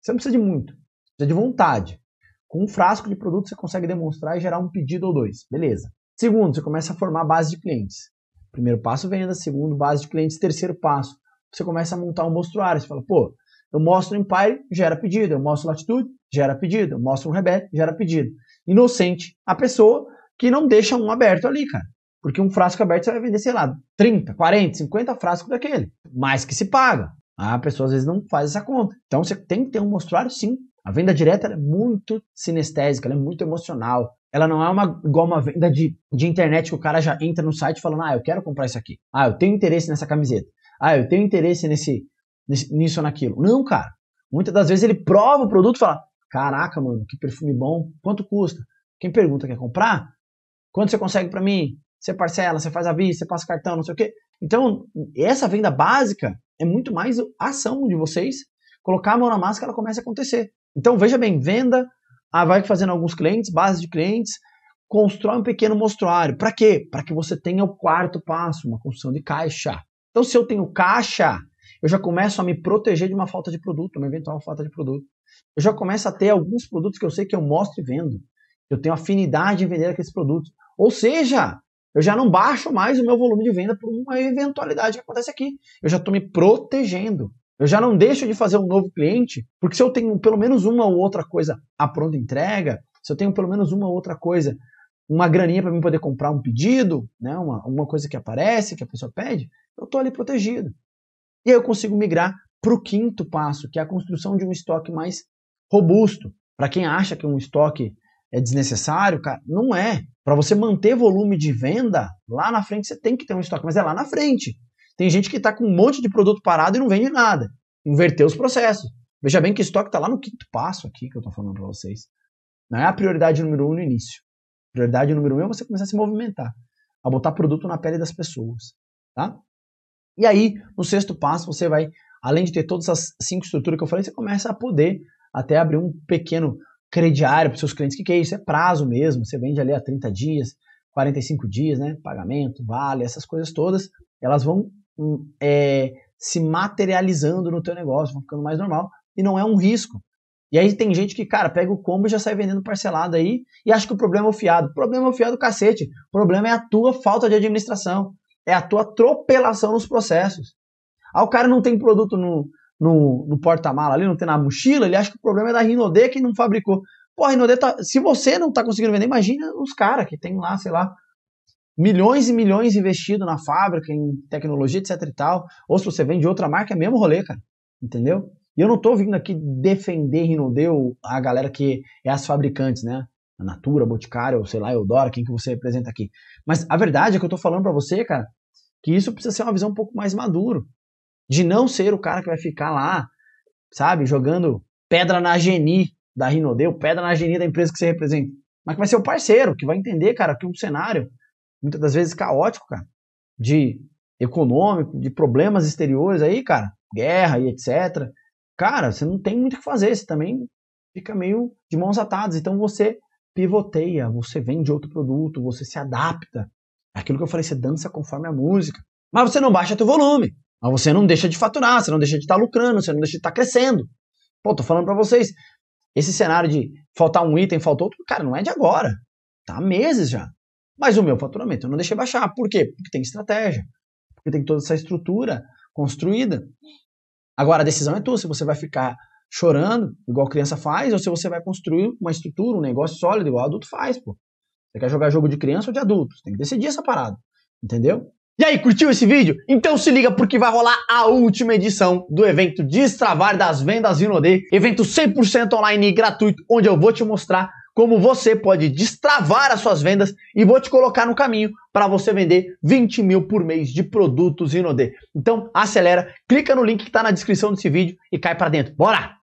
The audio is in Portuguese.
Você não precisa de muito, precisa de vontade. Com um frasco de produto você consegue demonstrar e gerar um pedido ou dois, beleza. Segundo, você começa a formar base de clientes. Primeiro passo, venda. Segundo, base de clientes. Terceiro passo, você começa a montar um mostruário. Você fala, pô, eu mostro o Empire, gera pedido. Eu mostro Latitude, gera pedido. Eu mostro um Rebete, gera pedido. Inocente a pessoa que não deixa um aberto ali, cara. Porque um frasco aberto você vai vender, sei lá, 30, 40, 50 frascos daquele. Mais que se paga a pessoa às vezes não faz essa conta. Então você tem que ter um mostruário sim. A venda direta é muito sinestésica, é muito emocional. Ela não é uma, igual uma venda de, de internet que o cara já entra no site falando, ah, eu quero comprar isso aqui. Ah, eu tenho interesse nessa camiseta. Ah, eu tenho interesse nesse, nesse nisso ou naquilo. Não, cara. Muitas das vezes ele prova o produto e fala, caraca, mano, que perfume bom, quanto custa? Quem pergunta quer comprar? Quanto você consegue para mim? Você parcela, você faz a vista, você passa cartão, não sei o quê. Então, essa venda básica, é muito mais a ação de vocês colocar a mão na massa que ela começa a acontecer. Então, veja bem, venda, ah, vai fazendo alguns clientes, base de clientes, constrói um pequeno mostruário. Para quê? Para que você tenha o quarto passo, uma construção de caixa. Então, se eu tenho caixa, eu já começo a me proteger de uma falta de produto, uma eventual falta de produto. Eu já começo a ter alguns produtos que eu sei que eu mostro e vendo. Eu tenho afinidade em vender aqueles produtos. Ou seja, eu já não baixo mais o meu volume de venda por uma eventualidade que acontece aqui. Eu já estou me protegendo. Eu já não deixo de fazer um novo cliente, porque se eu tenho pelo menos uma ou outra coisa a pronta entrega, se eu tenho pelo menos uma ou outra coisa, uma graninha para mim poder comprar um pedido, né, uma, uma coisa que aparece, que a pessoa pede, eu estou ali protegido. E aí eu consigo migrar para o quinto passo, que é a construção de um estoque mais robusto. Para quem acha que um estoque é desnecessário, cara? Não é. Para você manter volume de venda, lá na frente você tem que ter um estoque, mas é lá na frente. Tem gente que está com um monte de produto parado e não vende nada. Inverter os processos. Veja bem que estoque está lá no quinto passo aqui que eu estou falando para vocês. Não é a prioridade número um no início. Prioridade número um é você começar a se movimentar, a botar produto na pele das pessoas, tá? E aí, no sexto passo, você vai, além de ter todas essas cinco estruturas que eu falei, você começa a poder até abrir um pequeno crediário para seus clientes. que, que é isso? É prazo mesmo. Você vende ali a 30 dias, 45 dias, né? Pagamento, vale, essas coisas todas. Elas vão hum, é, se materializando no teu negócio, vão ficando mais normal. E não é um risco. E aí tem gente que, cara, pega o combo e já sai vendendo parcelado aí e acha que o problema é o fiado. O problema é o fiado cacete. O problema é a tua falta de administração. É a tua atropelação nos processos. Ah, o cara não tem produto no, no, no porta-mala ali, não tem na mochila, ele acha que o problema é da Rinode que não fabricou. Pô, a Rinode tá, se você não tá conseguindo vender, imagina os caras que tem lá, sei lá, milhões e milhões investido na fábrica, em tecnologia, etc e tal. Ou se você vende outra marca, é mesmo rolê, cara. Entendeu? E eu não tô vindo aqui defender Rinode ou a galera que é as fabricantes, né? A Natura, Boticário, ou sei lá, Eudora, quem que você representa aqui. Mas a verdade é que eu tô falando para você, cara, que isso precisa ser uma visão um pouco mais maduro de não ser o cara que vai ficar lá, sabe, jogando pedra na geni da Rinodeu, pedra na geni da empresa que você representa, mas que vai ser o parceiro, que vai entender, cara, que um cenário muitas das vezes caótico, cara, de econômico, de problemas exteriores aí, cara, guerra e etc. Cara, você não tem muito o que fazer, você também fica meio de mãos atadas, então você pivoteia, você vende outro produto, você se adapta. Aquilo que eu falei, você dança conforme a música. Mas você não baixa teu volume. Mas você não deixa de faturar, você não deixa de estar tá lucrando, você não deixa de estar tá crescendo. Pô, tô falando para vocês, esse cenário de faltar um item, faltou outro, cara, não é de agora. Tá há meses já. Mas o meu faturamento eu não deixei baixar. Por quê? Porque tem estratégia. Porque tem toda essa estrutura construída. Agora a decisão é tua, se você vai ficar chorando, igual criança faz, ou se você vai construir uma estrutura, um negócio sólido, igual adulto faz, pô. Você quer jogar jogo de criança ou de adulto? Você tem que decidir essa parada. Entendeu? E aí, curtiu esse vídeo? Então se liga porque vai rolar a última edição do evento Destravar das Vendas Inodê, evento 100% online e gratuito, onde eu vou te mostrar como você pode destravar as suas vendas e vou te colocar no caminho para você vender 20 mil por mês de produtos Inodê. Então acelera, clica no link que está na descrição desse vídeo e cai para dentro. Bora!